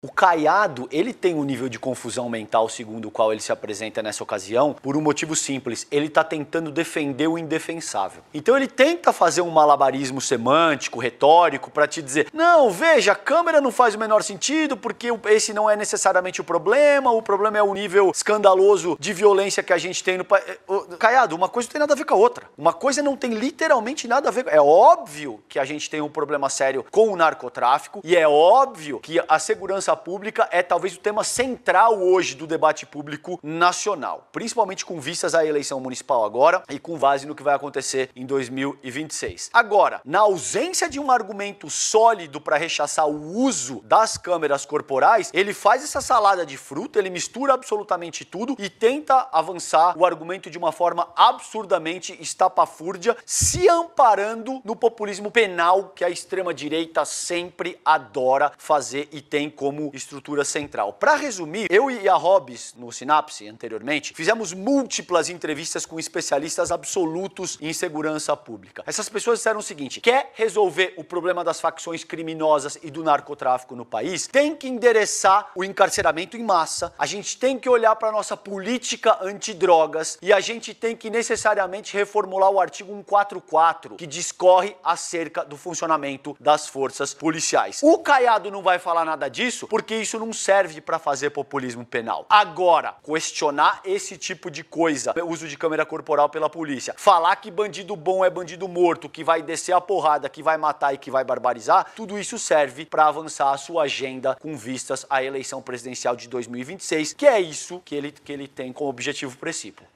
O caiado, ele tem um nível de confusão mental segundo o qual ele se apresenta nessa ocasião por um motivo simples, ele está tentando defender o indefensável. Então ele tenta fazer um malabarismo semântico, retórico, para te dizer, não, veja, a câmera não faz o menor sentido porque esse não é necessariamente o problema, o problema é o nível escandaloso de violência que a gente tem no país. É, caiado, uma coisa não tem nada a ver com a outra. Uma coisa não tem literalmente nada a ver É óbvio que a gente tem um problema sério com o narcotráfico e é óbvio que a segurança segurança pública é talvez o tema central hoje do debate público nacional, principalmente com vistas à eleição municipal agora e com base no que vai acontecer em 2026. Agora, na ausência de um argumento sólido para rechaçar o uso das câmeras corporais, ele faz essa salada de fruta, ele mistura absolutamente tudo e tenta avançar o argumento de uma forma absurdamente estapafúrdia, se amparando no populismo penal que a extrema direita sempre adora fazer e tem como como estrutura central. Para resumir, eu e a Hobbes, no Sinapse anteriormente, fizemos múltiplas entrevistas com especialistas absolutos em segurança pública. Essas pessoas disseram o seguinte: quer resolver o problema das facções criminosas e do narcotráfico no país, tem que endereçar o encarceramento em massa, a gente tem que olhar para a nossa política antidrogas e a gente tem que necessariamente reformular o artigo 144, que discorre acerca do funcionamento das forças policiais. O Caiado não vai falar nada disso porque isso não serve para fazer populismo penal. Agora, questionar esse tipo de coisa, uso de câmera corporal pela polícia, falar que bandido bom é bandido morto, que vai descer a porrada, que vai matar e que vai barbarizar, tudo isso serve para avançar a sua agenda com vistas à eleição presidencial de 2026, que é isso que ele, que ele tem como objetivo principal.